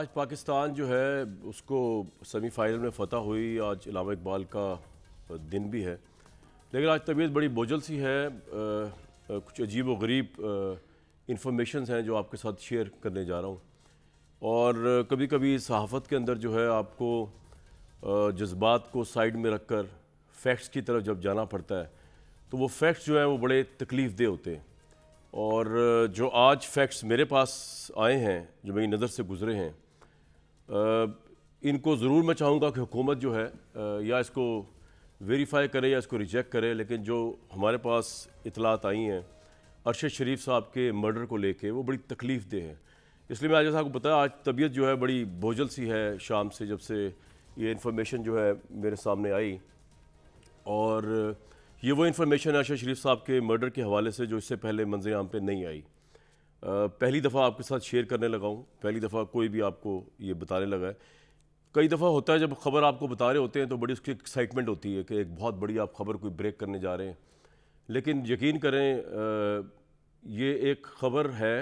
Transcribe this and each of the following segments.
आज पाकिस्तान जो है उसको सेमीफाइनल में फतह हुई आज इलामा इकबाल का दिन भी है लेकिन आज तबीयत बड़ी बोझल सी है आ, आ, कुछ अजीब व गरीब इन्फॉर्मेशन हैं जो आपके साथ शेयर करने जा रहा हूँ और कभी कभी सहाफ़त के अंदर जो है आपको जज्बात को साइड में रख कर फैक्ट्स की तरफ जब जाना पड़ता है तो वो फैक्ट्स जो हैं वो बड़े तकलीफ़ दे होते हैं और जो आज फैक्ट्स मेरे पास आए हैं जो मेरी नज़र से गुज़रे हैं इनको ज़रूर मैं चाहूँगा कि हुकूमत जो है या इसको वेरीफाई करे या इसको रिजेक्ट करे लेकिन जो हमारे पास इतलात आई हैं अरशद शरीफ साहब के मर्डर को लेके वो बड़ी तकलीफ दे है इसलिए मैं आज साहब को बताया आज तबीयत जो है बड़ी बोझल सी है शाम से जब से ये इन्फॉर्मेशन जो है मेरे सामने आई और ये वो इन्फॉर्मेशन है अरशद शरीफ साहब के मर्डर के हवाले से जो इससे पहले मंजिल आम पर नहीं आई पहली दफ़ा आपके साथ शेयर करने लगा हूँ पहली दफ़ा कोई भी आपको ये बताने लगा है कई दफ़ा होता है जब खबर आपको बता रहे होते हैं तो बड़ी उसकी एक्साइटमेंट होती है कि एक बहुत बड़ी आप खबर कोई ब्रेक करने जा रहे हैं लेकिन यकीन करें ये एक खबर है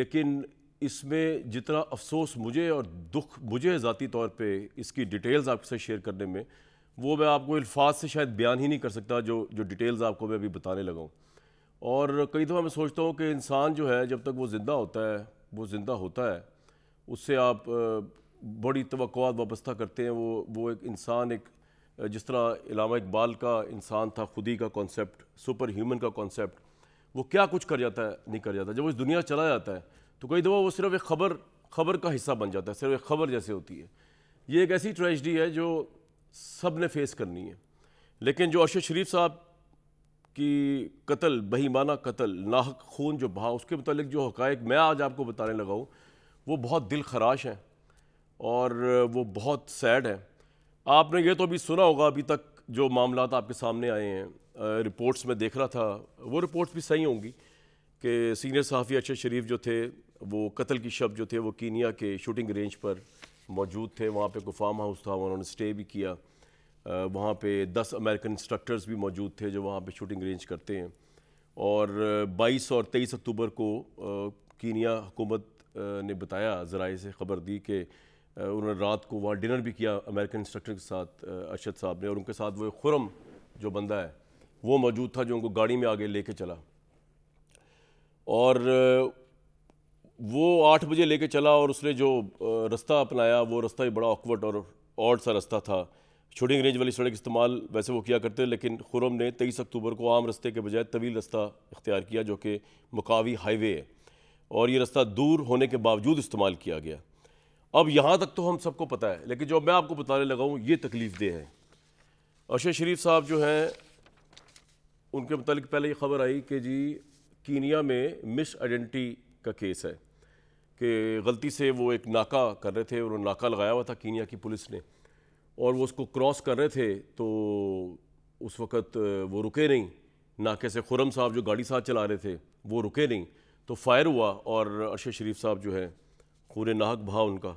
लेकिन इसमें जितना अफसोस मुझे और दुख मुझे ज़ाती तौर पे इसकी डिटेल्स आपके साथ शेयर करने में वो मैं आपको अल्फाज से शायद बयान ही नहीं कर सकता जो जो डिटेल्स आपको मैं अभी बताने लगाऊँ और कई दफ़ा मैं सोचता हूँ कि इंसान जो है जब तक वो ज़िंदा होता है वो ज़िंदा होता है उससे आप बड़ी तो वाबस्ता करते हैं वो वो एक इंसान एक जिस तरह इलामा इकबाल का इंसान था खुदी का कॉन्सेप्ट सुपर ह्यूमन का कॉन्सेप्ट वो क्या कुछ कर जाता है नहीं कर जाता जब वो इस दुनिया चला जाता है तो कई दफ़ा वो सिर्फ एक खबर खबर का हिस्सा बन जाता है सिर्फ एक खबर जैसे होती है ये एक ऐसी ट्रेजडी है जो सब ने फेस करनी है लेकिन जो अरशद शरीफ साहब कि कत्ल बहीमाना कत्ल नाहक खून जो बहा उसके मतलब जो हक़ मैं आज आपको बताने लगा हूँ वो बहुत दिल खराश हैं और वो बहुत सैड हैं आपने ये तो अभी सुना होगा अभी तक जो मामला आपके सामने आए हैं रिपोर्ट्स में देख रहा था वो रिपोर्ट्स भी सही होंगी कि सीनियर सहाफ़ी अक्षर शरीफ जो थे वो कत्ल की शब जो थे वो कीनिया के शूटिंग रेंज पर मौजूद थे वहाँ कोई फार्म हाउस था उन्होंने स्टे भी किया वहाँ पे 10 अमेरिकन इंस्ट्रक्टर्स भी मौजूद थे जो वहाँ पे शूटिंग रेंज करते हैं और 22 और 23 अक्टूबर को कीनिया हुकूमत ने बताया ज़राए से ख़बर दी कि उन्होंने रात को वहाँ डिनर भी किया अमेरिकन इंस्ट्रक्टर के साथ अरशद साहब ने और उनके साथ वो खुरम जो बंदा है वो मौजूद था जो उनको गाड़ी में आगे ले चला और वो आठ बजे लेके चला और उसने जो रास्ता अपनाया वो रास्ता ही बड़ा ऑकवर्ड और ऑड सा रास्ता था शूटिंग रेंज वाली सड़क इस्तेमाल वैसे वो किया करते लेकिन खुरम ने तेईस अक्टूबर को आम रस्ते के बजाय तवील रास्ता इख्तियार किया जो कि मुकावी हाईवे है और ये रास्ता दूर होने के बावजूद इस्तेमाल किया गया अब यहाँ तक तो हम सबको पता है लेकिन जो मैं आपको बताने लगा हूँ ये तकलीफ देह है अशय शरीफ साहब जो हैं उनके मतलब पहले ये खबर आई कि जी कीनिया में मिस आइडेंटिटी का केस है कि गलती से वो एक नाका कर रहे थे और नाका लगाया हुआ था कीनिया की पुलिस ने और वो उसको क्रॉस कर रहे थे तो उस वक़्त वो रुके नहीं नाके से खुरम साहब जो गाड़ी साथ चला रहे थे वो रुके नहीं तो फायर हुआ और अरशद शरीफ साहब जो है खून नाहक भाव उनका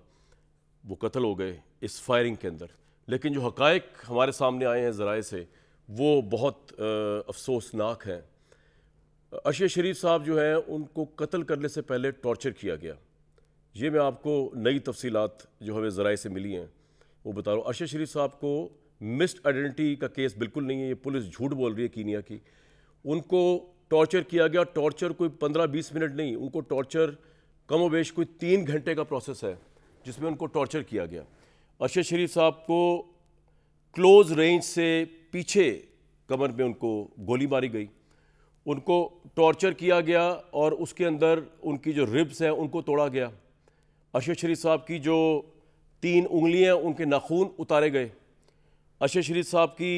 वो कत्ल हो गए इस फायरिंग के अंदर लेकिन जो हकायक हमारे सामने आए हैं ज़राए से वो बहुत अफसोसनाक हैं अशय शरीफ साहब जो हैं उनको कत्ल करने से पहले टॉर्चर किया गया ये मैं आपको नई तफसीलत जो हमें ज़राए से मिली हैं वो बता रहा हूँ अर्शद शरीफ साहब को मिस्ड आइडेंटिटी का केस बिल्कुल नहीं है ये पुलिस झूठ बोल रही है कीनिया की उनको टॉर्चर किया गया टॉर्चर कोई पंद्रह बीस मिनट नहीं उनको टॉर्चर कम बेश कोई तीन घंटे का प्रोसेस है जिसमें उनको टॉर्चर किया गया अर्शद शरीफ साहब को क्लोज रेंज से पीछे कमर में उनको गोली मारी गई उनको टॉर्चर किया गया और उसके अंदर उनकी जो रिब्स हैं उनको तोड़ा गया अर्शद शरीफ साहब की जो तीन उंगलियां उनके नाखून उतारे गए अशय शरीफ साहब की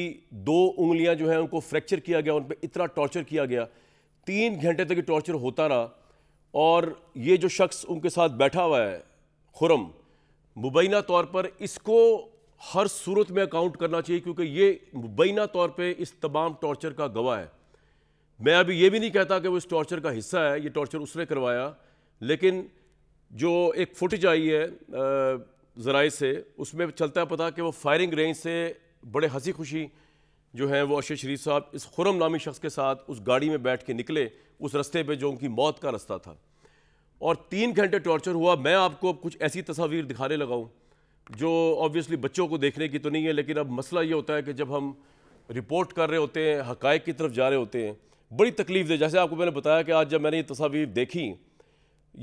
दो उंगलियां जो हैं उनको फ्रैक्चर किया गया उन पर इतना टॉर्चर किया गया तीन घंटे तक टॉर्चर होता रहा और ये जो शख्स उनके साथ बैठा हुआ है खुरम मुबैना तौर पर इसको हर सूरत में अकाउंट करना चाहिए क्योंकि ये मुबैना तौर पे इस तमाम टॉर्चर का गवाह है मैं अभी ये भी नहीं कहता कि वो इस टॉर्चर का हिस्सा है ये टॉर्चर उसने करवाया लेकिन जो एक फुटेज आई है आ, ज़राए से उसमें चलता है पता कि वो फायरिंग रेंज से बड़े हंसी खुशी जो हैं वो अशर शरीफ साहब इस खुरम नामी शख्स के साथ उस गाड़ी में बैठ के निकले उस रस्ते पे जो उनकी मौत का रास्ता था और तीन घंटे टॉर्चर हुआ मैं आपको अब कुछ ऐसी तस्वीर दिखाने लगाऊँ जो ऑब्वियसली बच्चों को देखने की तो नहीं है लेकिन अब मसला ये होता है कि जब हम रिपोर्ट कर रहे होते हैं हक़ की तरफ जा रहे होते हैं बड़ी तकलीफ दे जैसे आपको मैंने बताया कि आज जब मैंने ये तस्वीर देखी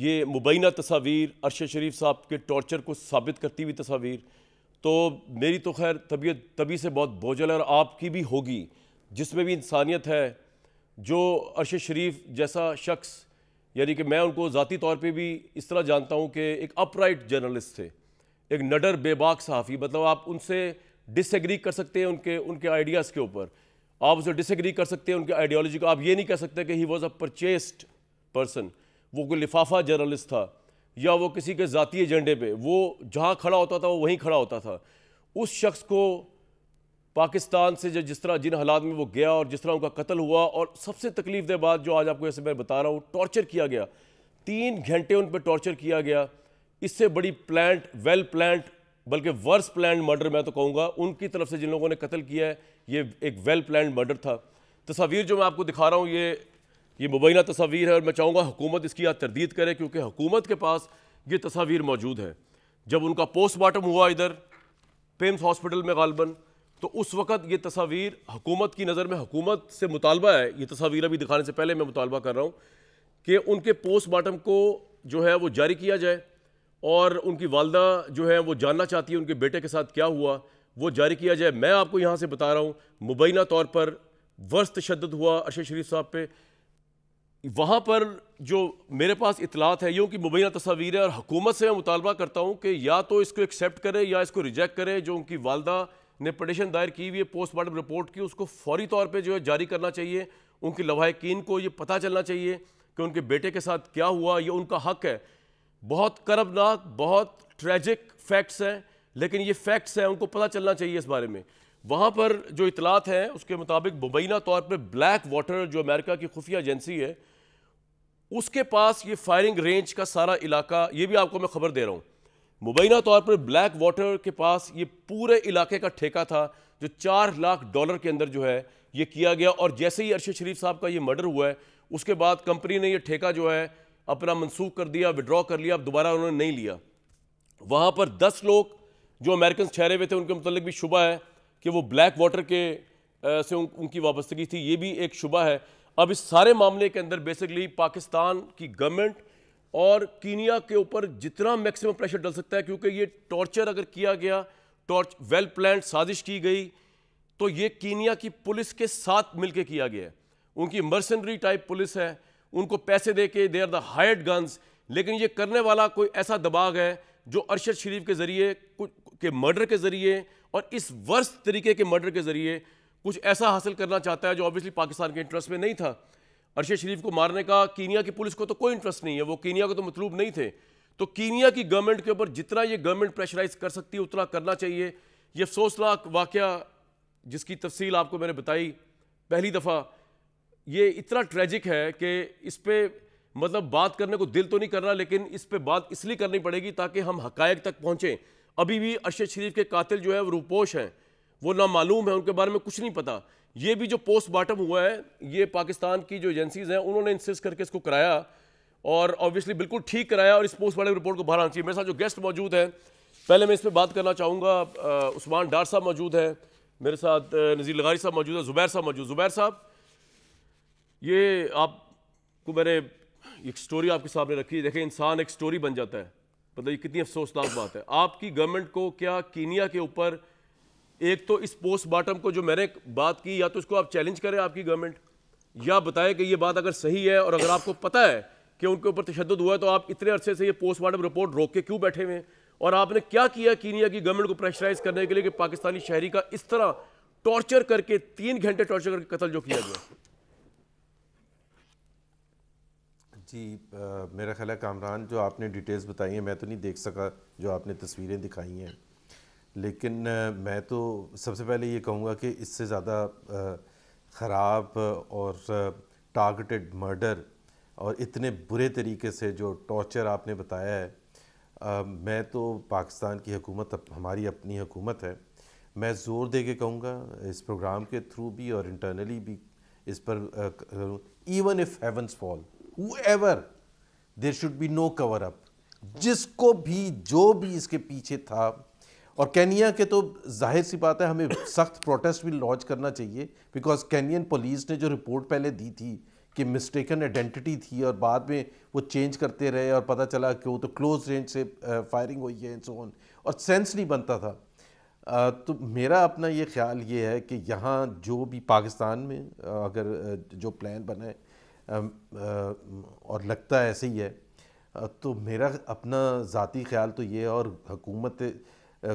ये मुबैना तस्वीर अरशद शरीफ साहब के टॉर्चर को साबित करती हुई तस्वीर तो मेरी तो खैर तबीयत तभी से बहुत बोझल और आपकी भी होगी जिसमें भी इंसानियत है जो अरशद शरीफ जैसा शख्स यानी कि मैं उनको ज़ाती तौर पे भी इस तरह जानता हूँ कि एक अपराइट जर्नलिस्ट थे एक नडर बेबाक सहाफ़ी मतलब आप उनसे डिसग्री कर सकते हैं उनके उनके आइडियाज़ के ऊपर आप उसे डिसग्री कर सकते हैं उनके आइडियोलॉजी को आप ये नहीं कह सकते कि he was a purchased person वो कोई लिफाफा जर्नलिस्ट था या वो किसी के ज़ाती एजेंडे पे वो जहाँ खड़ा होता था वो वहीं खड़ा होता था उस शख्स को पाकिस्तान से जो जिस तरह जिन हालात में वो गया और जिस तरह उनका कत्ल हुआ और सबसे तकलीफ दे बात जो आज आपको ऐसे मैं बता रहा हूँ टॉर्चर किया गया तीन घंटे उन पर टॉर्चर किया गया इससे बड़ी प्लान्ट वेल प्लान्ट बल्कि वर्स प्लान मर्डर मैं तो कहूँगा उनकी तरफ से जिन लोगों ने कत्ल किया है ये एक वेल प्लान मर्डर था तस्वीर जो मैं आपको दिखा रहा हूँ ये ये मुबैना तस्वीर है और मैं चाहूँगा हुकूमत इसकी आज तरदीद करे क्योंकि हुकूमत के पास ये तस्वीर मौजूद है जब उनका पोस्टमार्टम हुआ इधर पेम्स हॉस्पिटल में गालबन तो उस वक्त ये तस्वीर हुकूमत की नज़र में हुकूमत से मुतालबा है ये तस्वीर अभी दिखाने से पहले मैं मुतालबा कर रहा हूँ कि उनके पोस्टमार्टम को जो है वो जारी किया जाए और उनकी वालदा जो है वो जानना चाहती है उनके बेटे के साथ क्या हुआ वो जारी किया जाए मैं आपको यहाँ से बता रहा हूँ मुबैना तौर पर वर्ष तशद हुआ अरशद शरीफ साहब पर वहाँ पर जो मेरे पास इतलात है यूँ कि मुबैना तस्वीरें और हुकूमत से मैं मुतालबा करता हूँ कि या तो इसको एक्सेप्ट करें या इसको रिजेक्ट करें जो उनकी वालदा ने पटिशन दायर की हुई है पोस्टमार्टम रिपोर्ट की उसको फौरी तौर पर जो है जारी करना चाहिए उनके लवाकिन को ये पता चलना चाहिए कि उनके बेटे के साथ क्या हुआ ये उनका हक है बहुत करबनाक बहुत ट्रेजिक फैक्ट्स हैं लेकिन ये फैक्ट्स हैं उनको पता चलना चाहिए इस बारे में वहाँ पर जो इतलात हैं उसके मुताबिक मुबैना तौर पर ब्लैक वाटर जो अमेरिका की खुफिया एजेंसी है उसके पास ये फायरिंग रेंज का सारा इलाका ये भी आपको मैं खबर दे रहा हूँ मुबैना तौर पर ब्लैक वाटर के पास ये पूरे इलाके का ठेका था जो चार लाख डॉलर के अंदर जो है ये किया गया और जैसे ही अरशद शरीफ साहब का ये मर्डर हुआ है उसके बाद कंपनी ने ये ठेका जो है अपना मनसूख कर दिया विड्रॉ कर लिया अब दोबारा उन्होंने नहीं लिया वहाँ पर दस लोग जो अमेरिकन ठहरे हुए थे उनके मतलब भी शुबा है कि वो ब्लैक वाटर के आ, से उन, उनकी वापस्तगी थी ये भी एक शुबा है अब इस सारे मामले के अंदर बेसिकली पाकिस्तान की गवर्नमेंट और कीनिया के ऊपर जितना मैक्सिमम प्रेशर डल सकता है क्योंकि ये टॉर्चर अगर किया गया टॉर्च वेल प्लान साजिश की गई तो ये कीनिया की पुलिस के साथ मिलकर किया गया है उनकी मर्सनरी टाइप पुलिस है उनको पैसे दे के they are the hired guns लेकिन ये करने वाला कोई ऐसा दबाव है जो अरशद शरीफ के ज़रिए के मर्डर के ज़रिए और इस वर्ष तरीके के मर्डर के ज़रिए कुछ ऐसा हासिल करना चाहता है जो ऑब्वियसली पाकिस्तान के इंटरेस्ट में नहीं था अरशद शरीफ को मारने का कीनिया की पुलिस को तो कोई इंटरेस्ट नहीं है वो कीनिया को तो मतलूब नहीं थे तो कीनिया की गवर्नमेंट के ऊपर जितना ये गवर्नमेंट प्रेशराइज कर सकती है उतना करना चाहिए ये अफसोसनाक वाक़ जिसकी तफसील आपको मैंने बताई पहली दफ़ा ये इतना ट्रेजिक है कि इस पर मतलब बात करने को दिल तो नहीं कर रहा लेकिन इस पर बात इसलिए करनी पड़ेगी ताकि हम हकायक तक पहुँचें अभी भी अरशद शरीफ के कातिल जो है वो रूपोश हैं वो ना मालूम है उनके बारे में कुछ नहीं पता ये भी जो पोस्ट बाटम हुआ है ये पाकिस्तान की जो एजेंसीज हैं उन्होंने इंसिस करके इसको कराया और ऑब्वियसली बिल्कुल ठीक कराया और इस पोस्ट बाटम रिपोर्ट को बाहर आना चाहिए मेरे साथ जो गेस्ट मौजूद हैं पहले मैं इस पर बात करना चाहूँगा उस्मान डार साहब मौजूद हैं मेरे साथ नज़ीर लगारी साहब मौजूद है ज़ुबैर साहब मौजूद ज़ुबैर साहब ये आपको मैंने एक स्टोरी आपके सामने रखी है देखें इंसान एक स्टोरी बन जाता है मतलब ये कितनी अफसोसनाक बात है आपकी गवर्नमेंट को क्या कीनिया के ऊपर एक तो इस पोस्ट को जो मैंने बात की या तो इसको आप चैलेंज करें आपकी गवर्नमेंट या बताएं कि ये बात अगर सही है और अगर आपको पता है कि उनके ऊपर तशद हुआ है तो आप इतने अरसे से ये पोस्टमार्टम रिपोर्ट रोक के क्यों बैठे हुए हैं और आपने क्या किया कीनिया की गवर्नमेंट को प्रेशराइज करने के लिए कि पाकिस्तानी शहरी का इस तरह टॉर्चर करके तीन घंटे टॉर्चर करके कत्ल जो किया गया जी आ, मेरा ख्याल है कामरान जो आपने डिटेल्स बताई हैं मैं तो नहीं देख सका जो आपने तस्वीरें दिखाई हैं लेकिन मैं तो सबसे पहले ये कहूँगा कि इससे ज़्यादा ख़राब और टारगेटेड मर्डर और इतने बुरे तरीके से जो टॉर्चर आपने बताया है आ, मैं तो पाकिस्तान की हकूमत हमारी अपनी हुकूमत है मैं ज़ोर दे के कहूँगा इस प्रोग्राम के थ्रू भी और इंटरनली भी इस पर even if heavens fall ever there should be no cover up जिसको भी जो भी इसके पीछे था और कैनिया के तो जाहिर सी बात है हमें सख्त प्रोटेस्ट भी लॉन्च करना चाहिए बिकॉज कैनियन पुलिस ने जो रिपोर्ट पहले दी थी कि मिस्टेकन आइडेंटिटी थी और बाद में वो चेंज करते रहे और पता चला कि वो तो क्लोज रेंज से फायरिंग हुई है एंड सो ऑन और सेंस नहीं बनता था तो मेरा अपना ये ख्याल ये है कि यहाँ जो भी पाकिस्तान में अगर जो प्लान बनाए और लगता है ऐसे ही है तो मेरा अपना ज़ाती ख्याल तो ये है और हुकूमत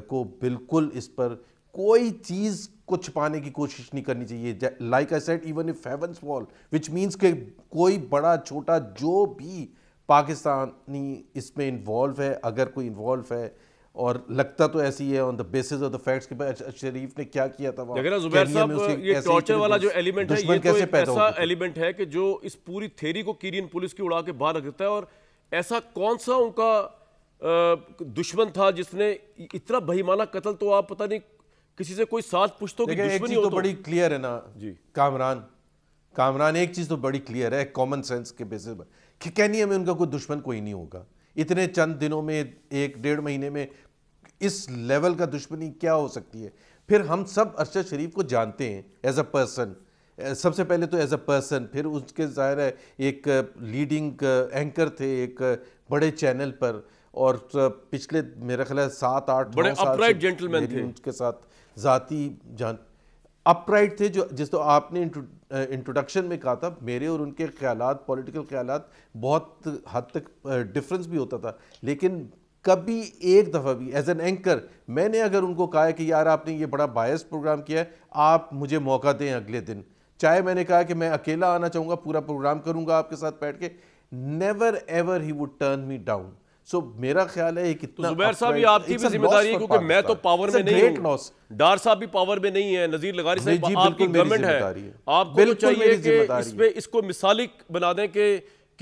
को बिल्कुल इस पर कोई चीज़ को छिपाने की कोशिश नहीं करनी चाहिए like I said even if heavens small which means के कोई बड़ा छोटा जो भी पाकिस्तानी इसमें इन्वॉल्व है अगर कोई इन्वॉल्व है और लगता तो ऐसी है on the basis of the facts के शरीफ ने क्या किया था जुबैर साहब ये टॉर्चर वाला जो एलिमेंट है ये तो एक ऐसा एलिमेंट है कि जो इस पूरी थेरी को कीरियन पुलिस की उड़ा के बाहर रख देता है और ऐसा कौन सा उनका दुश्मन था जिसने इतना बहिमाना कत्ल तो आप पता नहीं किसी से कोई साथ पूछते हो दुश्मनी तो, तो, बड़ी क्लियर है ना जी कामरान कामरान एक चीज़ तो बड़ी क्लियर है कॉमन सेंस के बेसिस पर कि कहनी में उनका कोई दुश्मन कोई नहीं होगा इतने चंद दिनों में एक डेढ़ महीने में इस लेवल का दुश्मनी क्या हो सकती है फिर हम सब अरशद शरीफ को जानते हैं एज अ पर्सन सबसे पहले तो एज अ पर्सन फिर उसके ज़ाहिर है एक लीडिंग एंकर थे एक बड़े चैनल पर और पिछले मेरा ख्याल है सात आठ बड़े अपराइट जेंटलमैन थे उनके साथ ज़ाती जान अपराइट थे जो जिस तो आपने इंट्रोडक्शन में कहा था मेरे और उनके ख्याल पॉलिटिकल ख्याल बहुत हद तक डिफरेंस भी होता था लेकिन कभी एक दफ़ा भी एज एन एंकर मैंने अगर उनको कहा है कि यार आपने ये बड़ा बायस प्रोग्राम किया है आप मुझे मौका दें अगले दिन चाहे मैंने कहा कि मैं अकेला आना चाहूँगा पूरा प्रोग्राम करूँगा आपके साथ बैठ के never ever he would turn me down so मेरा ख्याल है कि तो जुबैर साहब ये आपकी भी जिम्मेदारी है क्योंकि मैं तो पावर में नहीं हूं डार साहब भी पावर में नहीं है नजीर लगारी साहब आपकी गवर्नमेंट है आपको तो चाहिए कि इस पे इसको मिसालिक बना दें कि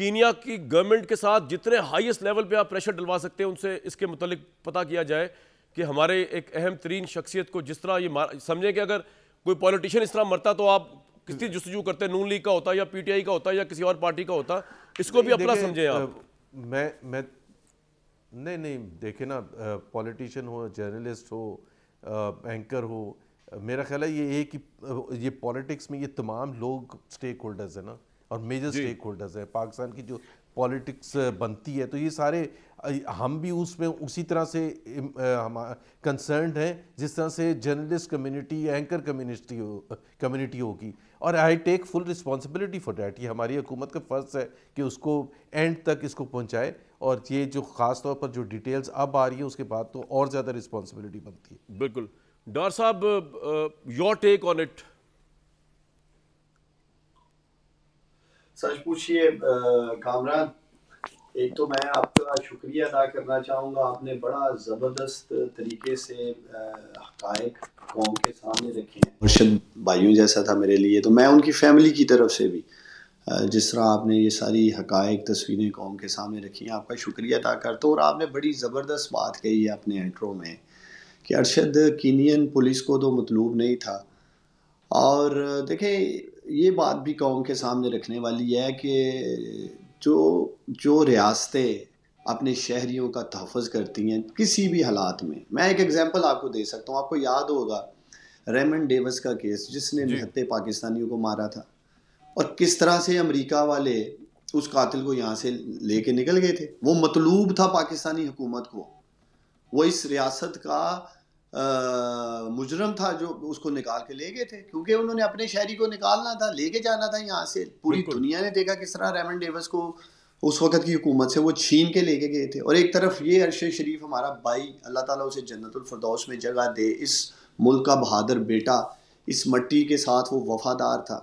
कीनिया की गवर्नमेंट के साथ जितने हाईएस्ट लेवल पे आप प्रेशर डलवा सकते हैं उनसे इसके मतलब पता किया जाए कि हमारे एक अहम तरीन शख्सियत को जिस तरह ये समझें कि अगर कोई पॉलिटिशियन इस तरह मरता तो आप किसी जस्तजू करते हैं नून लीग का होता या पीटीआई का होता या किसी और पार्टी का होता इसको भी अपना समझें आप मैं मैं नहीं नहीं देखे ना पॉलिटिशियन हो जर्नलिस्ट हो एंकर हो मेरा ख्याल है ये एक ही ये पॉलिटिक्स में ये तमाम लोग स्टेक होल्डर्स हैं ना और मेजर स्टेक होल्डर्स हैं पाकिस्तान की जो पॉलिटिक्स बनती है तो ये सारे हम भी उसमें उसी तरह से हम कंसर्न हैं जिस तरह से journalist community anchor community community होगी और I take full responsibility for that ये हमारी हुकूमत का फ़र्ज़ है कि उसको एंड तक इसको पहुँचाए और ये जो ख़ास तौर पर जो डिटेल्स अब आ रही है उसके बाद तो और ज़्यादा रिस्पॉन्सिबिलिटी बनती है बिल्कुल डॉक्टर साहब योर टेक ऑन इट सच पूछिए कामरान एक तो मैं आपका शुक्रिया अदा करना चाहूँगा आपने बड़ा ज़बरदस्त तरीके से हकायक कौम के सामने रखे हैं मुर्शद भाइयों जैसा था मेरे लिए तो मैं उनकी फैमिली की तरफ से भी जिस तरह आपने ये सारी हकायक तस्वीरें कौम के सामने रखी हैं आपका शुक्रिया अदा करता हूँ और आपने बड़ी ज़बरदस्त बात कही है अपने इंट्रो में कि अरशद कीनियन पुलिस को तो मतलूब नहीं था और देखें ये बात भी कौम के सामने रखने वाली है कि जो जो रियासतें अपने शहरीों का तहफ़ करती हैं किसी भी हालात में मैं एक एग्ज़ाम्पल आपको दे सकता हूँ आपको याद होगा रेमन डेवस का केस जिसने निहत्ते पाकिस्तानियों को मारा था और किस तरह से अमेरिका वाले उस कातिल को यहाँ से लेके निकल गए थे वो मतलूब था पाकिस्तानी हुकूमत को वो इस रियासत का आ, मुजरम था जो उसको निकाल के ले गए थे क्योंकि उन्होंने अपने शहरी को निकालना था लेके जाना था यहाँ से पूरी दुनिया ने देखा किस तरह रेमन डेवस को उस वक्त की हुकूमत से वो छीन के लेके गए थे और एक तरफ ये अरशद शरीफ हमारा भाई अल्लाह ताला उसे जन्नतफरदौस में जगह दे इस मुल्क का बहादुर बेटा इस मट्टी के साथ वो वफादार था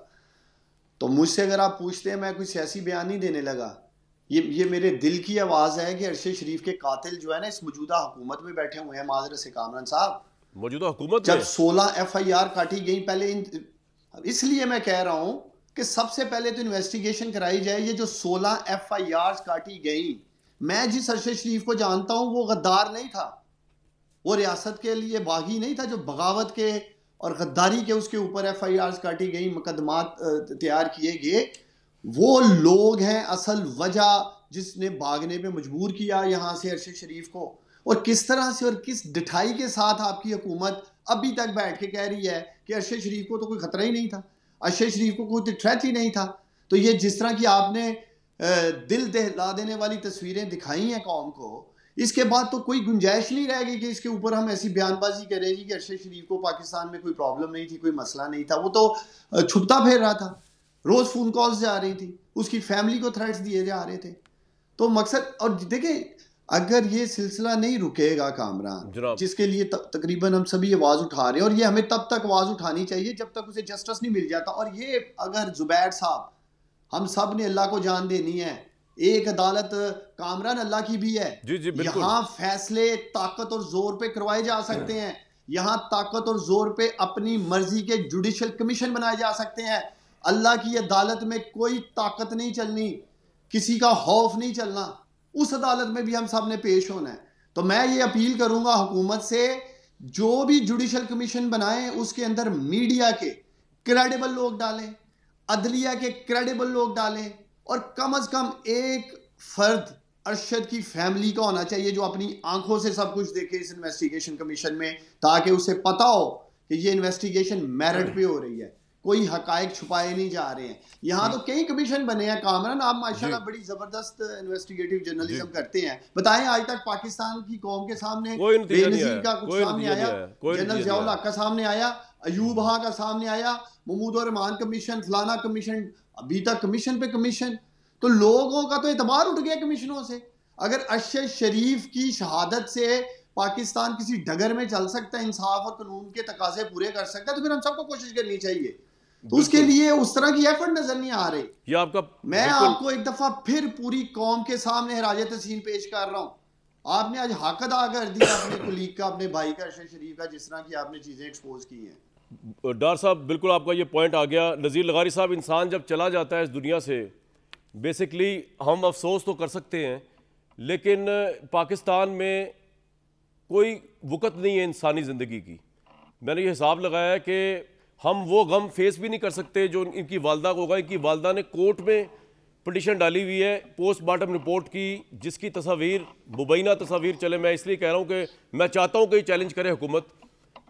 तो मुझसे अगर आप पूछते हैं मैं कोई सियासी बयान नहीं देने लगा ये ये मेरे दिल की आवाज़ है कि अरशद शरीफ के कातिल जो है ना इस मौजूदा हुकूमत में बैठे हुए हैं माजर से कामरान साहब मौजूदा हुकूमत जब सोलह एफ आई आर काटी गई पहले इन इसलिए मैं कह रहा हूँ कि सबसे पहले तो इन्वेस्टिगेशन कराई जाए ये जो सोलह एफ आई आर काटी गई मैं जिस अरशद शरीफ को जानता हूँ वो गद्दार नहीं था वो रियासत के लिए बागी नहीं था जो बगावत के और गद्दारी के उसके ऊपर एफ आई आर काटी गई मुकदमात तैयार किए गए वो लोग हैं असल वजह जिसने भागने पे मजबूर किया यहाँ से अरशद शरीफ को और किस तरह से और किस डिठाई के साथ आपकी हुकूमत अभी तक बैठ के कह रही है कि अरशद शरीफ को तो कोई ख़तरा ही नहीं था अरशद शरीफ को कोई थ्रेट ही नहीं था तो ये जिस तरह की आपने दिल दहला देने वाली तस्वीरें दिखाई हैं कौम को इसके बाद तो कोई गुंजाइश नहीं रहेगी कि इसके ऊपर हम ऐसी बयानबाजी करें जी कि अरशद शरीफ को पाकिस्तान में कोई प्रॉब्लम नहीं थी कोई मसला नहीं था वो तो छुपता फेर रहा था रोज़ फ़ोन कॉल्स जा रही थी उसकी फैमिली को थ्रेट्स दिए जा रहे थे तो मकसद और देखिए अगर ये सिलसिला नहीं रुकेगा कामरान जिसके लिए तकरीबन हम सभी आवाज़ उठा रहे हैं और ये हमें तब तक आवाज़ उठानी चाहिए जब तक उसे जस्टिस नहीं मिल जाता और ये अगर जुबैर साहब हम सब ने अल्लाह को जान देनी है एक अदालत कामरान अल्लाह की भी है जी जी यहाँ फैसले ताकत और जोर पे करवाए जा सकते हैं यहाँ ताकत और जोर पे अपनी मर्जी के जुडिशल कमीशन बनाए जा सकते हैं अल्लाह की अदालत में कोई ताकत नहीं चलनी किसी का खौफ नहीं चलना उस अदालत में भी हम सामने पेश होना है तो मैं ये अपील करूंगा हुकूमत से जो भी जुडिशल कमीशन बनाए उसके अंदर मीडिया के क्रेडिबल लोग डालें अदलिया के क्रेडिबल लोग डालें और कम अज़ कम एक फ़र्द अरशद की फैमिली का होना चाहिए जो अपनी आंखों से सब कुछ देखे इस इन्वेस्टिगेशन कमीशन में ताकि उसे पता हो कि ये इन्वेस्टिगेशन मेरिट पे हो रही है कोई हकायक छुपाए नहीं जा रहे हैं यहाँ तो कई कमीशन बने हैं कामरान आप माशाल्लाह बड़ी जबरदस्त इन्वेस्टिगेटिव जर्नलिज्म करते हैं बताएं आज तक पाकिस्तान की कौम के सामने बेनजीर का कुछ सामने आया जनरल जयाउल का सामने आया अयूब का सामने आया महमूद और रहमान कमीशन फलाना कमीशन अभी तक कमीशन पे कमीशन तो लोगों का तो एतबार उठ गया कमीशनों से अगर अशर शरीफ की शहादत से पाकिस्तान किसी डगर में चल सकता है इंसाफ और कानून के तकाजे पूरे कर सकता है तो फिर हम सबको कोशिश करनी चाहिए तो उसके लिए उस तरह की एफर्ट नजर नहीं आ रही ये आपका मैं आपको एक दफा फिर पूरी कौम के सामने हराज तसीन पेश कर रहा हूँ आपने आज हाकत आकर दिया अपने कुलीग का अपने भाई का अशर शरीफ का जिस तरह की आपने चीजें एक्सपोज की हैं डॉक्टर साहब बिल्कुल आपका ये पॉइंट आ गया नज़ीर लगारी साहब इंसान जब चला जाता है इस दुनिया से बेसिकली हम अफसोस तो कर सकते हैं लेकिन पाकिस्तान में कोई वक़्त नहीं है इंसानी ज़िंदगी की मैंने ये हिसाब लगाया कि हम वो गम फेस भी नहीं कर सकते जो इनकी वालदा को होगा इनकी वालदा ने कोर्ट में पटिशन डाली हुई है पोस्टमार्टम रिपोर्ट की जिसकी तस्वीर मुबैना तस्वीर चले मैं इसलिए कह रहा हूँ कि मैं चाहता हूँ कि चैलेंज करे हुकूमत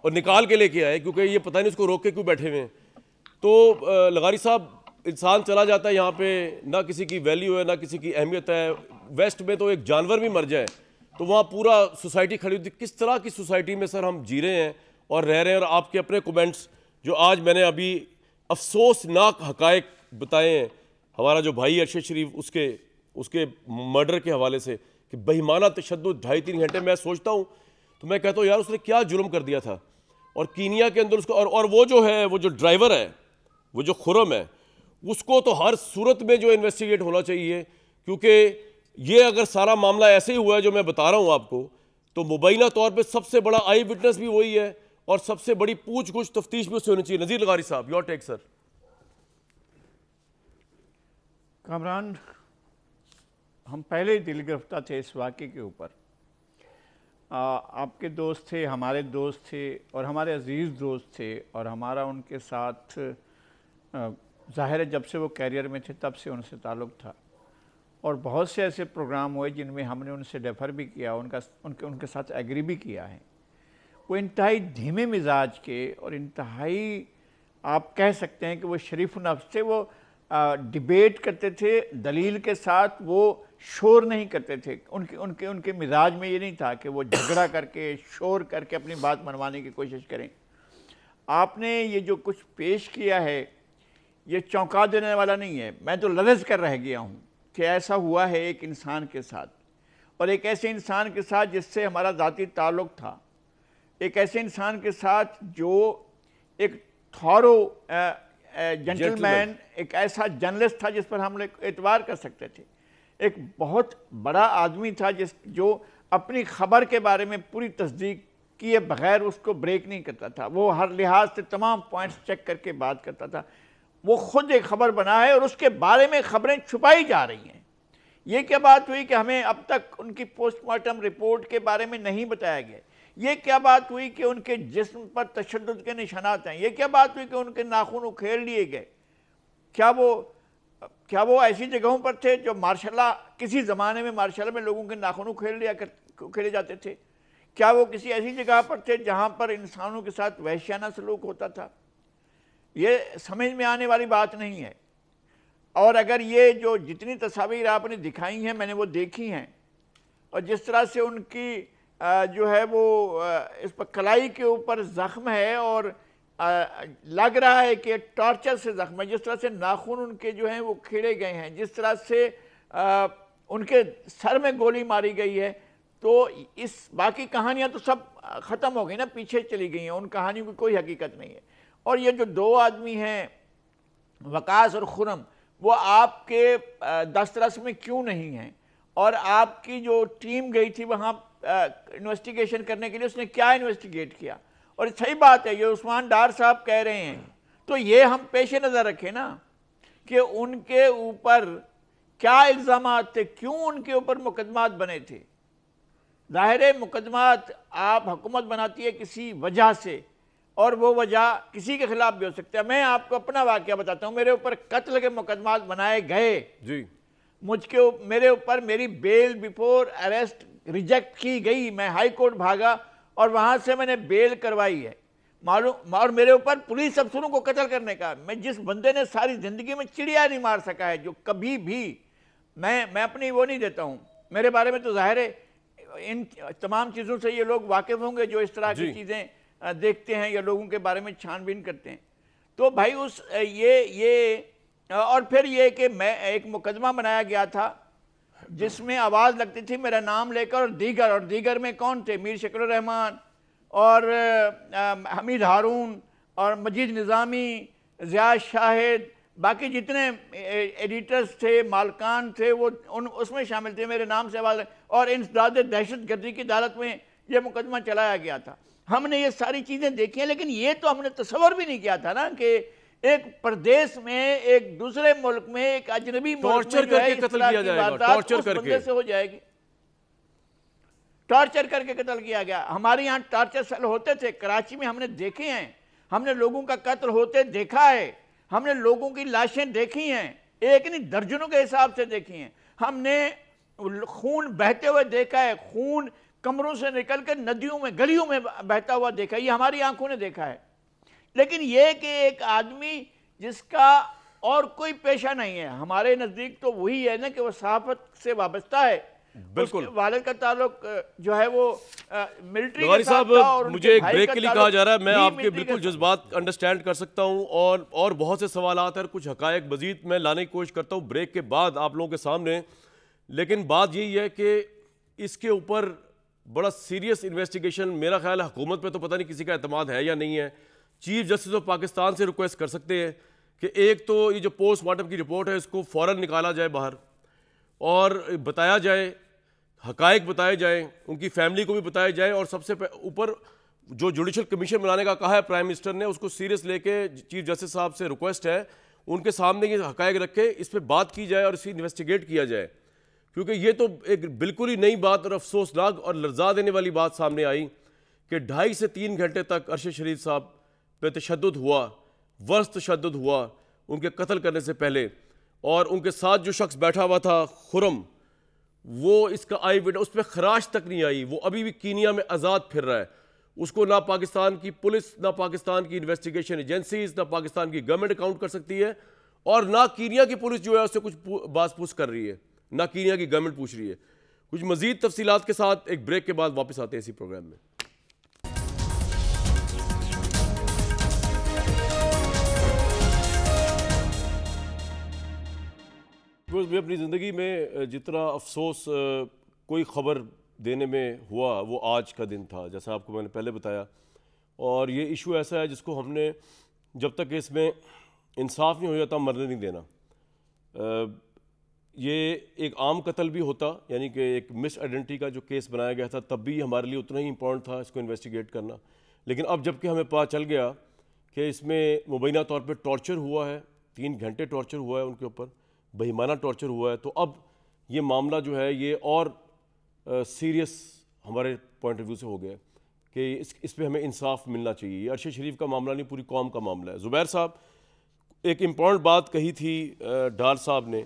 और निकाल के लेके आए क्योंकि ये पता नहीं उसको रोक के क्यों बैठे हुए हैं तो लगारी साहब इंसान चला जाता है यहाँ पे ना किसी की वैल्यू है ना किसी की अहमियत है वेस्ट में तो एक जानवर भी मर जाए तो वहाँ पूरा सोसाइटी खड़ी होती किस तरह की सोसाइटी में सर हम जी रहे हैं और रह रहे हैं और आपके अपने कमेंट्स जो आज मैंने अभी अफसोसनाक हकायक बताए हैं हमारा जो भाई अर्शद शरीफ उसके उसके मर्डर के हवाले से कि बहिमाना तशद ढाई तीन घंटे मैं सोचता हूँ तो मैं कहता हूँ यार उसने क्या जुर्म कर दिया था और कीनिया के अंदर उसको और, और वो जो है वो जो ड्राइवर है वो जो खुरम है उसको तो हर सूरत में जो इन्वेस्टिगेट होना चाहिए क्योंकि ये अगर सारा मामला ऐसे ही हुआ है जो मैं बता रहा हूँ आपको तो मुबैना तौर पर सबसे बड़ा आई विटनेस भी वही है और सबसे बड़ी पूछ गुछ तफ्तीश भी उससे होनी चाहिए नज़ीर लगारी साहब योर टेक सर कामरान हम पहले ही दिल गिरफ्तार थे इस वाक्य के ऊपर आपके दोस्त थे हमारे दोस्त थे और हमारे अजीज़ दोस्त थे और हमारा उनके साथ ज़ाहिर है जब से वो कैरियर में थे तब से उनसे ताल्लुक़ था और बहुत से ऐसे प्रोग्राम हुए जिनमें हमने उनसे डेफर भी किया उनका उनके उनके साथ एग्री भी किया है वो इंतहाई धीमे मिजाज के और इंतहाई आप कह सकते हैं कि वो शरीफ नफ्स थे वो डिबेट करते थे दलील के साथ वो शोर नहीं करते थे उनके उनके उनके मिजाज में ये नहीं था कि वो झगड़ा करके शोर करके अपनी बात मनवाने की कोशिश करें आपने ये जो कुछ पेश किया है ये चौंका देने वाला नहीं है मैं तो ललज कर रह गया हूँ कि ऐसा हुआ है एक इंसान के साथ और एक ऐसे इंसान के साथ जिससे हमारा ज़ाती ताल्लुक था एक ऐसे इंसान के साथ जो एक थारो जेंटलमैन एक ऐसा जर्नलिस्ट था जिस पर हम लोग एतवार कर सकते थे एक बहुत बड़ा आदमी था जिस जो अपनी खबर के बारे में पूरी तस्दीक किए बगैर उसको ब्रेक नहीं करता था वो हर लिहाज से तमाम पॉइंट्स चेक करके बात करता था वो खुद एक खबर बना है और उसके बारे में खबरें छुपाई जा रही हैं ये क्या बात हुई कि हमें अब तक उनकी पोस्टमार्टम रिपोर्ट के बारे में नहीं बताया गया ये क्या बात हुई कि उनके जिस्म पर तशद के निशानात हैं ये क्या बात हुई कि उनके नाखून उखेर लिए गए क्या वो क्या वो ऐसी जगहों पर थे जो मार्शाला किसी ज़माने में मार्शाला में लोगों के नाखून उखेर लिया कर जाते थे क्या वो किसी ऐसी जगह पर थे जहाँ पर इंसानों के साथ वहशाना सलूक होता था ये समझ में आने वाली बात नहीं है और अगर ये जो जितनी तस्वीर आपने दिखाई हैं मैंने वो देखी हैं और जिस तरह से उनकी जो है वो इस पर कलाई के ऊपर ज़ख्म है और लग रहा है कि टॉर्चर से ज़ख्म है जिस तरह से नाखून उनके जो हैं वो खिड़े गए हैं जिस तरह से उनके सर में गोली मारी गई है तो इस बाकी कहानियां तो सब ख़त्म हो गई ना पीछे चली गई हैं उन कहानियों की कोई हकीकत नहीं है और ये जो दो आदमी हैं वकास और खुरम वो आपके दस्तरस में क्यों नहीं हैं और आपकी जो टीम गई थी वहाँ इन्वेस्टिगेशन करने के लिए उसने क्या इन्वेस्टिगेट किया और सही बात है ये उस्मान डार साहब कह रहे हैं तो ये हम पेश नज़र रखें ना कि उनके ऊपर क्या इल्ज़ाम थे क्यों उनके ऊपर मुकदमात बने थे ज़ाहिर मुकदमात आप हुकूमत बनाती है किसी वजह से और वो वजह किसी के ख़िलाफ़ भी हो सकता है मैं आपको अपना वाक्य बताता हूँ मेरे ऊपर कत्ल के मुकदमात बनाए गए जी मुझके मेरे ऊपर मेरी बेल बिफोर अरेस्ट रिजेक्ट की गई मैं हाई कोर्ट भागा और वहाँ से मैंने बेल करवाई है मालूम और मेरे ऊपर पुलिस अफसरों को कतल करने का मैं जिस बंदे ने सारी ज़िंदगी में चिड़िया नहीं मार सका है जो कभी भी मैं मैं अपनी वो नहीं देता हूँ मेरे बारे में तो जाहिर है इन तमाम चीज़ों से ये लोग वाकिफ़ होंगे जो इस तरह की चीज़ें देखते हैं या लोगों के बारे में छानबीन करते हैं तो भाई उस ये ये और फिर ये कि मैं एक मुकदमा बनाया गया था जिसमें आवाज़ लगती थी मेरा नाम लेकर और दीगर और दीगर में कौन थे मीर शकर रहमान और हमीद हारून और मजीद निज़ामी ज़िया शाहिद बाकी जितने एडिटर्स थे मालकान थे वो उन उसमें शामिल थे मेरे नाम से आवाज़ और इन दहशत गर्दी की अदालत में ये मुकदमा चलाया गया था हमने ये सारी चीज़ें देखी हैं लेकिन ये तो हमने तस्वर भी नहीं किया था ना कि एक प्रदेश में एक दूसरे मुल्क में एक अजनबी टॉर्चर करके कत्ल किया जाएगा टॉर्चर करके से हो जाएगी टॉर्चर करके कत्ल किया गया हमारे यहां टॉर्चर सेल होते थे कराची में हमने देखे हैं हमने लोगों का कत्ल होते देखा है हमने लोगों की लाशें देखी हैं एक नहीं दर्जनों के हिसाब से देखी हैं हमने खून बहते हुए देखा है खून कमरों से निकल कर नदियों में गलियों में बहता हुआ देखा है ये हमारी आंखों ने देखा है लेकिन ये कि एक आदमी जिसका और कोई पेशा नहीं है हमारे नज़दीक तो वही है ना कि वो सहाफत से वाबस्ता है बिल्कुल वालद का ताल्लुक जो है वो मिलिट्री साहब मुझे एक ब्रेक के लिए कहा जा रहा है मैं आपके बिल्कुल जज्बात अंडरस्टैंड कर सकता हूँ और और बहुत से सवाल आते हैं कुछ हकायक मजीद मैं लाने की कोशिश करता हूँ ब्रेक के बाद आप लोगों के सामने लेकिन बात यही है कि इसके ऊपर बड़ा सीरियस इन्वेस्टिगेशन मेरा ख्याल है हुकूमत पर तो पता नहीं किसी का अतमाद है या नहीं है चीफ जस्टिस ऑफ पाकिस्तान से रिक्वेस्ट कर सकते हैं कि एक तो ये जो पोस्टमार्टम की रिपोर्ट है इसको फ़ौर निकाला जाए बाहर और बताया जाए हकायक बताए जाएँ उनकी फैमिली को भी बताया जाए और सबसे ऊपर जो जुडिशल कमीशन बनाने का कहा है प्राइम मिनिस्टर ने उसको सीरियस लेके चीफ जस्टिस साहब से रिक्वेस्ट है उनके सामने ये हकायक रखे इस पर बात की जाए और इसे इन्वेस्टिगेट किया जाए क्योंकि ये तो एक बिल्कुल ही नई बात और अफसोसनाक और लर्जा देने वाली बात सामने आई कि ढाई से तीन घंटे तक अरशद शरीफ साहब पर तशद हुआ वर्ष तशद हुआ उनके कत्ल करने से पहले और उनके साथ जो शख्स बैठा हुआ था खुरम वो इसका आई बेटा उस पर खराश तक नहीं आई वो अभी भी कीनिया में आज़ाद फिर रहा है उसको ना पाकिस्तान की पुलिस ना पाकिस्तान की इन्वेस्टिगेशन एजेंसीज ना पाकिस्तान की गवर्नमेंट अकाउंट कर सकती है और ना कीनिया की पुलिस जो है उससे कुछ बासपूस पूछ कर रही है ना कीनिया की गवर्नमेंट पूछ रही है कुछ मजीद तफसीत के साथ एक ब्रेक के बाद वापस आते हैं इसी प्रोग्राम में मैं अपनी ज़िंदगी में जितना अफसोस कोई ख़बर देने में हुआ वो आज का दिन था जैसा आपको मैंने पहले बताया और ये इशू ऐसा है जिसको हमने जब तक इसमें इंसाफ नहीं हो जाता मरने नहीं देना ये एक आम कत्ल भी होता यानी कि एक मिस आइडेंटिटी का जो केस बनाया गया था तब भी हमारे लिए उतना ही इम्पोर्टेंट था इसको इन्वेस्टिगेट करना लेकिन अब जबकि हमें पता चल गया कि इसमें मुबैना तौर पर टॉर्चर हुआ है तीन घंटे टॉर्चर हुआ है उनके ऊपर बहिमाना टॉर्चर हुआ है तो अब ये मामला जो है ये और सीरियस हमारे पॉइंट ऑफ व्यू से हो गया कि इस इस पर हमें इंसाफ मिलना चाहिए ये अरशद शरीफ का मामला नहीं पूरी कौम का मामला है ज़ुबैर साहब एक इम्पॉर्टेंट बात कही थी डार साहब ने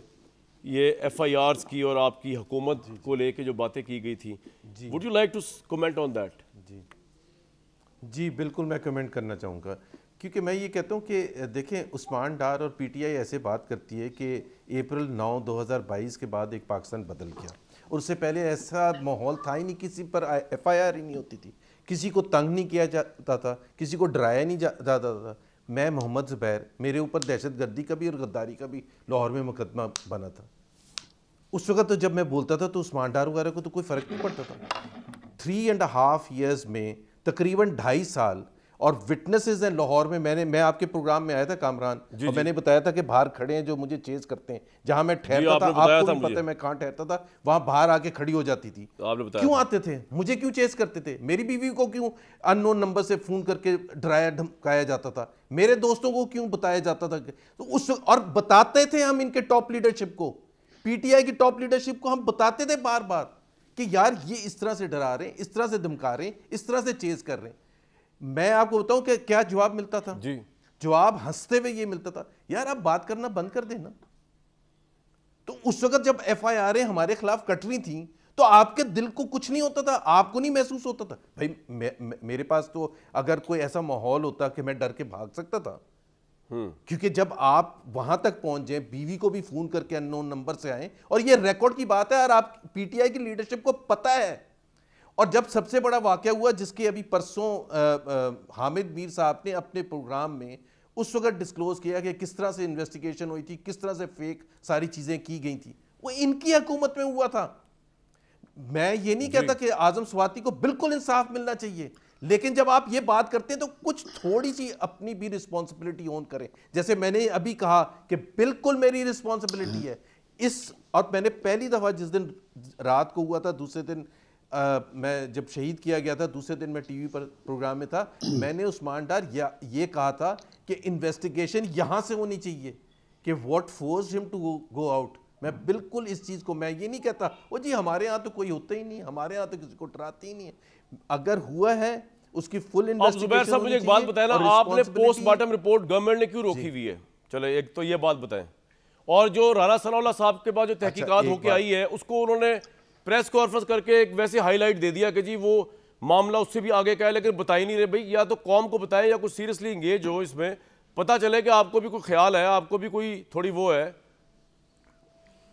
ये एफ आई आर की और आपकी हुकूमत को लेके जो बातें की गई थी would you like to comment on that जी जी बिल्कुल मैं कमेंट करना चाहूँगा क्योंकि मैं ये कहता हूँ कि देखें उस्मान डार और पीटीआई ऐसे बात करती है कि अप्रैल 9 2022 के बाद एक पाकिस्तान बदल गया और उससे पहले ऐसा माहौल था ही नहीं किसी पर एफ आई आर ही नहीं होती थी किसी को तंग नहीं किया जाता था किसी को डराया नहीं जाता था मैं मोहम्मद ज़ुबैर मेरे ऊपर दहशत गर्दी का भी और गद्दारी का भी लाहौर में मुकदमा बना था उस वक्त तो जब मैं बोलता था तो उस्मान डार वगैरह को तो कोई फ़र्क नहीं पड़ता था थ्री एंड हाफ ईयर्स में तकरीबन ढाई साल और विटनेसेस हैं लाहौर में मैंने मैं आपके प्रोग्राम में आया था कामरान जी, और जी. मैंने बताया था कि बाहर खड़े हैं जो मुझे चेज करते हैं जहां मैं ठहरता था आपको भी पता है मैं कहाँ ठहरता था वहां बाहर आके खड़ी हो जाती थी तो क्यों आते थे मुझे क्यों चेज करते थे मेरी बीवी को क्यों अननोन नंबर से फोन करके डराया धमकाया जाता था मेरे दोस्तों को क्यों बताया जाता था तो उस और बताते थे हम इनके टॉप लीडरशिप को पीटीआई की टॉप लीडरशिप को हम बताते थे बार बार कि यार ये इस तरह से डरा रहे हैं इस तरह से धमका रहे हैं इस तरह से चेज कर रहे हैं मैं आपको बताऊं कि क्या जवाब मिलता था जी जवाब हंसते हुए ये मिलता था यार आप बात करना बंद कर देना तो उस वक्त जब एफ आई आर हमारे खिलाफ कट रही थी तो आपके दिल को कुछ नहीं होता था आपको नहीं महसूस होता था भाई मे, मे, मेरे पास तो अगर कोई ऐसा माहौल होता कि मैं डर के भाग सकता था हम्म। क्योंकि जब आप वहां तक पहुंच जाए बीवी को भी फोन करके अननोन नंबर से आए और ये रिकॉर्ड की बात है और आप पीटीआई की लीडरशिप को पता है और जब सबसे बड़ा वाक़ हुआ जिसके अभी परसों हामिद मीर साहब ने अपने प्रोग्राम में उस वक्त डिस्क्लोज़ किया कि किस तरह से इन्वेस्टिगेशन हुई थी किस तरह से फेक सारी चीज़ें की गई थी वो इनकी हकूमत में हुआ था मैं ये नहीं कहता कि आजम स्वाति को बिल्कुल इंसाफ मिलना चाहिए लेकिन जब आप ये बात करते हैं तो कुछ थोड़ी सी अपनी भी रिस्पॉन्सिबिलिटी ऑन करें जैसे मैंने अभी कहा कि बिल्कुल मेरी रिस्पॉन्सिबिलिटी हम्म। है इस और मैंने पहली दफ़ा जिस दिन रात को हुआ था दूसरे दिन आ, मैं जब शहीद किया गया था दूसरे दिन मैं टीवी पर प्रोग्राम में था मैंने उस्मान डार ये कहा था कि इन्वेस्टिगेशन यहाँ से होनी चाहिए कि what force him to go out मैं बिल्कुल इस चीज़ को मैं ये नहीं कहता वो जी हमारे यहाँ तो कोई होता ही नहीं हमारे यहाँ तो किसी को डराते ही नहीं है अगर हुआ है उसकी फुल इन्वेस्टिगेशन मुझे एक बात बताया ना आपने पोस्टमार्टम रिपोर्ट गवर्नमेंट ने क्यों रोकी हुई है चलो एक तो ये बात बताएं और जो राणा सनाउल्ला साहब के पास जो अच्छा, तहकीकात अच्छा, होके आई है उसको उन्होंने प्रेस कॉन्फ्रेंस करके एक वैसे हाईलाइट दे दिया कि जी वो मामला उससे भी आगे का है लेकिन बता ही नहीं रहे भाई या तो कॉम को बताएं या कुछ सीरियसली इंगेज हो इसमें पता चले कि आपको भी कोई ख्याल है आपको भी कोई थोड़ी वो है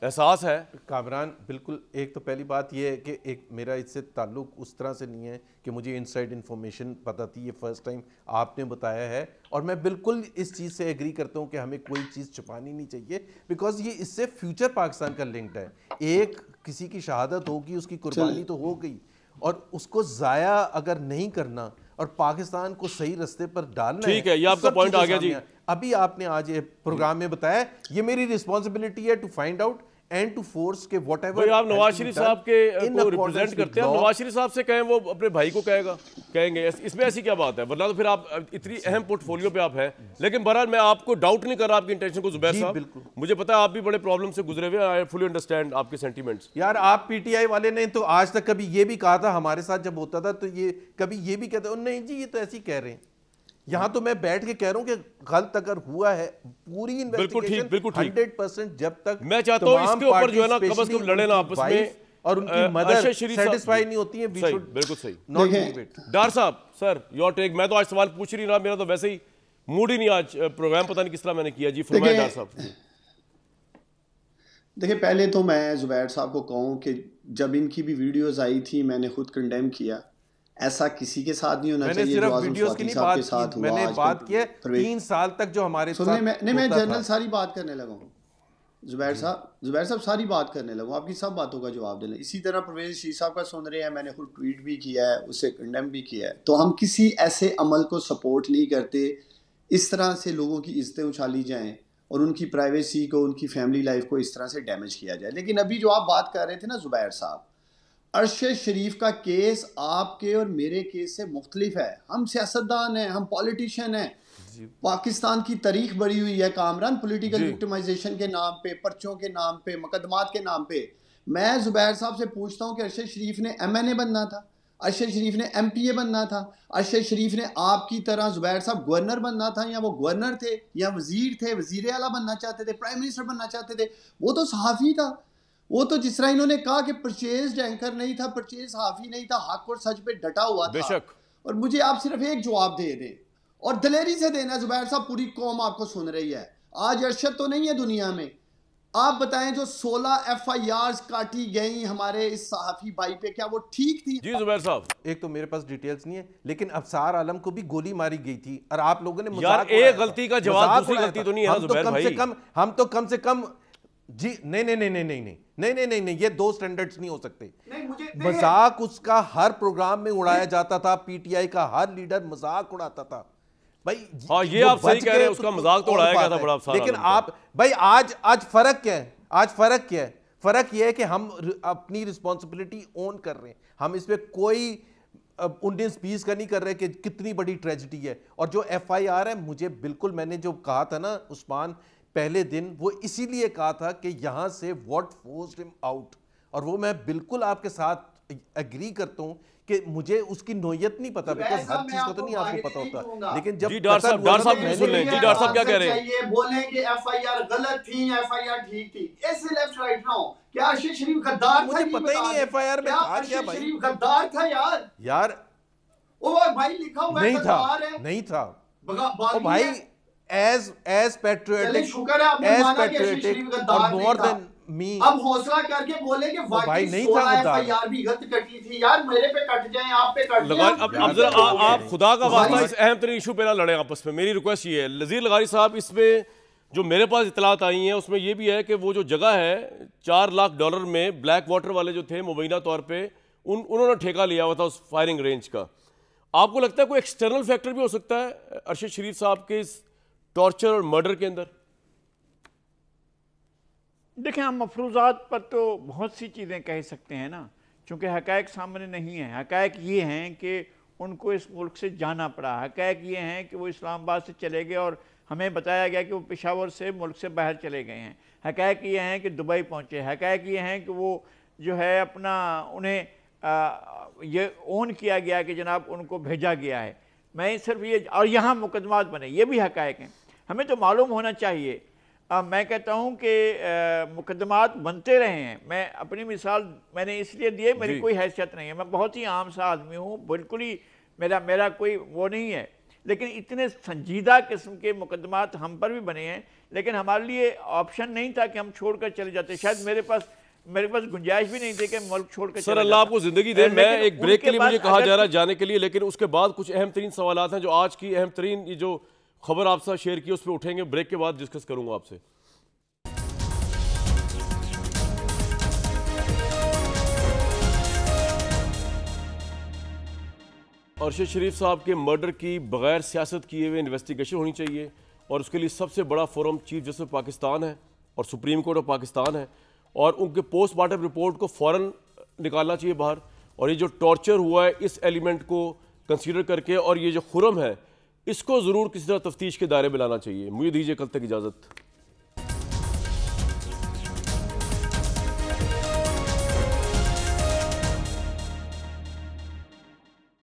एहसास है कामरान बिल्कुल एक तो पहली बात यह है कि एक मेरा इससे ताल्लुक उस तरह से नहीं है कि मुझे इनसाइड इन्फॉर्मेशन पता थी ये फर्स्ट टाइम आपने बताया है और मैं बिल्कुल इस चीज़ से एग्री करता हूँ कि हमें कोई चीज़ छुपानी नहीं चाहिए बिकॉज ये इससे फ्यूचर पाकिस्तान का लिंक्ड है एक किसी की शहादत होगी उसकी कुर्बानी तो हो गई और उसको ज़ाया अगर नहीं करना और पाकिस्तान को सही रस्ते पर डालना ठीक है ये तो आपका पॉइंट आ गया जी अभी आपने आज ये प्रोग्राम में बताया ये मेरी रिस्पॉन्सिबिलिटी है to find out and to force के वट एवर आप नवाज शरीफ साहब के रिप्रेजेंट करते हैं नवाज शरीफ साहब से कहें वो अपने भाई को कहेगा कहेंगे इसमें ऐसी क्या बात है वरना तो फिर आप इतनी अहम पोर्टफोलियो पे आप हैं लेकिन बहरहाल मैं आपको डाउट नहीं कर रहा आपकी इंटेंशन को जुबैर साहब मुझे पता है आप भी बड़े प्रॉब्लम से गुजरे हुए आई फुली अंडरस्टैंड आपके सेंटीमेंट्स यार आप पी वाले ने तो आज तक कभी ये भी कहा था हमारे साथ जब होता था तो ये कभी ये भी कहते नहीं जी ये तो ऐसे ही कह रहे हैं यहां तो मैं बैठ के कह रहा हूं कि गलत अगर हुआ है पूरी बिल्कुल ठीक बिल्कुल हंड्रेड परसेंट जब तक मैं चाहता हूं इसके ऊपर जो है ना कब अज लड़े ना आपस में और उनकी मदर सेटिस्फाई नहीं होती है सही, बिल्कुल सही डार साहब सर योर टेक मैं तो आज सवाल पूछ रही ना मेरा तो वैसे ही मूड ही नहीं आज प्रोग्राम पता नहीं किस तरह मैंने किया जी फरमाया डार साहब देखिए पहले तो मैं जुबैर साहब को कहूं कि जब इनकी भी वीडियोस आई थी मैंने खुद कंडेम किया ऐसा किसी के साथ नहीं होना चाहिए सिर्फ मैंने बात की है तीन साल तक जो हमारे सुनने में नहीं मैं जनरल सारी बात करने लगा हूँ जुबैर साहब जुबैर साहब सारी बात करने लगा आपकी सब बातों का जवाब देना इसी तरह परवेज शी साहब का सुन रहे हैं मैंने खुद ट्वीट भी किया है उसे कंडेम भी किया है तो हम किसी ऐसे अमल को सपोर्ट नहीं करते इस तरह से लोगों की इज्जतें उछाली जाएं और उनकी प्राइवेसी को उनकी फैमिली लाइफ को इस तरह से डैमेज किया जाए लेकिन अभी जो आप बात कर रहे थे ना जुबैर साहब अरशद शरीफ का केस आपके और मेरे केस से मुख्तलिफ है हम सियासतदान हैं हम पॉलिटिशियन हैं पाकिस्तान की तारीख बढ़ी हुई है कामरान पॉलिटिकल विक्टमाइजेशन के नाम पे पर्चों के नाम पे मुकदमात के नाम पे मैं जुबैर साहब से पूछता हूँ कि अरशद शरीफ ने एम एन ए बनना था अरशद शरीफ ने एम पी ए बनना था अरशद शरीफ ने आपकी तरह जुबैर साहब गवर्नर बनना था या वो गवर्नर थे या वजीर थे वजीर अला बनना चाहते थे प्राइम मिनिस्टर बनना चाहते थे वो तो सहाफ़ी था वो तो जिस तरह इन्होंने कहा कि परचेज एंकर नहीं था परचेज हाफी नहीं था हक और सच पे डटा हुआ था और मुझे आप सिर्फ एक जवाब दे दें और दलेरी से देना जुबैर साहब पूरी कौम आपको सुन रही है आज अरशद तो नहीं है दुनिया में आप बताएं जो 16 एफ आई काटी गई हमारे इस सहाफी बाई पे क्या वो ठीक थी जी जुबैर साहब एक तो मेरे पास डिटेल्स नहीं है लेकिन अफसार आलम को भी गोली मारी गई थी और आप लोगों ने यार एक गलती का जवाब दूसरी गलती तो नहीं है तो जुबैर भाई कम हम तो कम से कम जी नहीं नहीं नहीं नहीं नहीं नहीं नहीं नहीं नहीं नहीं ये दो स्टैंडर्ड्स नहीं हो सकते मजाक उसका हर प्रोग्राम में उड़ाया जाता था पीटीआई का हर लीडर मजाक उड़ाता था भाई हाँ ये आप सही कह रहे हैं उसका मजाक तो उड़ाया गया था बड़ा सारा लेकिन आप भाई आज आज फर्क क्या है आज फर्क क्या है फर्क ये है कि हम अपनी रिस्पॉन्सिबिलिटी ओन कर रहे हैं हम इस पर कोई उन्नीस बीस का नहीं कर रहे कि कितनी बड़ी ट्रेजिडी है और जो एफ है मुझे बिल्कुल मैंने जो कहा था ना उस्मान पहले दिन वो इसीलिए कहा था कि यहाँ से वॉट फोर्स हिम आउट और वो मैं बिल्कुल आपके साथ एग्री करता हूँ कि मुझे उसकी नोयत नहीं पता बिकॉज तो हर चीज को तो नहीं आपको पता होता लेकिन जब डॉक्टर साहब डॉक्टर तो साहब सुन लें जी डॉक्टर साहब क्या कह रहे हैं ये बोले कि एफआईआर गलत थी एफआईआर ठीक थी ऐसे लेफ्ट राइट क्या आशीष शरीफ गद्दार था मुझे पता ही नहीं एफआईआर में था क्या भाई शरीफ गद्दार था यार यार ओ भाई लिखा हुआ है नहीं था नहीं था ओ भाई as as patriotic as patriotic और मोर देन मी अब हौसला करके बोले कि भाई नहीं था भी कटी थी यार मेरे पे कट जाए आप पे कट अब अब जरा आप खुदा का वास्ता इस अहम तरीन इशू पे ना लड़े आपस में मेरी रिक्वेस्ट ये है लजीर लगारी साहब इसमें जो मेरे पास इतलात आई हैं उसमें ये भी है कि वो जो जगह है चार लाख डॉलर में ब्लैक वाटर वाले जो थे मुबैना तौर पर उन उन्होंने ठेका लिया हुआ था उस फायरिंग रेंज का आपको लगता है कोई एक्सटर्नल फैक्टर भी हो सकता है अरशद शरीफ साहब के इस टॉर्चर और मर्डर के अंदर देखें हम मफरूजात पर तो बहुत सी चीज़ें कह सकते हैं ना चूँकि हकैक सामने नहीं है हक़ ये हैं कि उनको इस मुल्क से जाना पड़ा हकैक ये हैं कि वो इस्लामाबाद से चले गए और हमें बताया गया कि वो पेशावर से मुल्क से बाहर चले गए हैं हक़ ये हैं कि दुबई पहुँचे हकैक ये हैं कि वो जो है अपना उन्हें आ, ये ओन किया गया कि जनाब उनको भेजा गया है मैं सिर्फ ये और यहाँ मुकदमात बने ये भी हकैक हैं हमें तो मालूम होना चाहिए आ, मैं कहता हूँ कि मुकदमात बनते रहे हैं मैं अपनी मिसाल मैंने इसलिए दी मेरी कोई हैसियत नहीं है मैं बहुत ही आम सा आदमी हूँ बिल्कुल ही मेरा मेरा कोई वो नहीं है लेकिन इतने संजीदा किस्म के मुकदमात हम पर भी बने हैं लेकिन हमारे लिए ऑप्शन नहीं था कि हम छोड़ कर चले जाते शायद मेरे पास मेरे पास गुंजाइश भी नहीं थी कि मुल्क छोड़ कर सर अल्लाह आपको ज़िंदगी दे मैं एक ब्रेक के लिए मुझे कहा जा रहा है जाने के लिए लेकिन उसके बाद कुछ अहम तरीन सवाल हैं जो आज की अहम तरीन जो खबर आपके साथ शेयर की उस पर उठेंगे ब्रेक के बाद डिस्कस करूंगा आपसे अरशद शरीफ साहब के मर्डर की बगैर सियासत किए हुए इन्वेस्टिगेशन होनी चाहिए और उसके लिए सबसे बड़ा फोरम चीफ जस्टिस पाकिस्तान है और सुप्रीम कोर्ट ऑफ पाकिस्तान है और उनके पोस्टमार्टम रिपोर्ट को फौरन निकालना चाहिए बाहर और ये जो टॉर्चर हुआ है इस एलिमेंट को कंसिडर करके और ये जो खुरम है इसको ज़रूर किसी तरह तफ्तीश के दायरे में लाना चाहिए मुझे दीजिए कल तक इजाज़त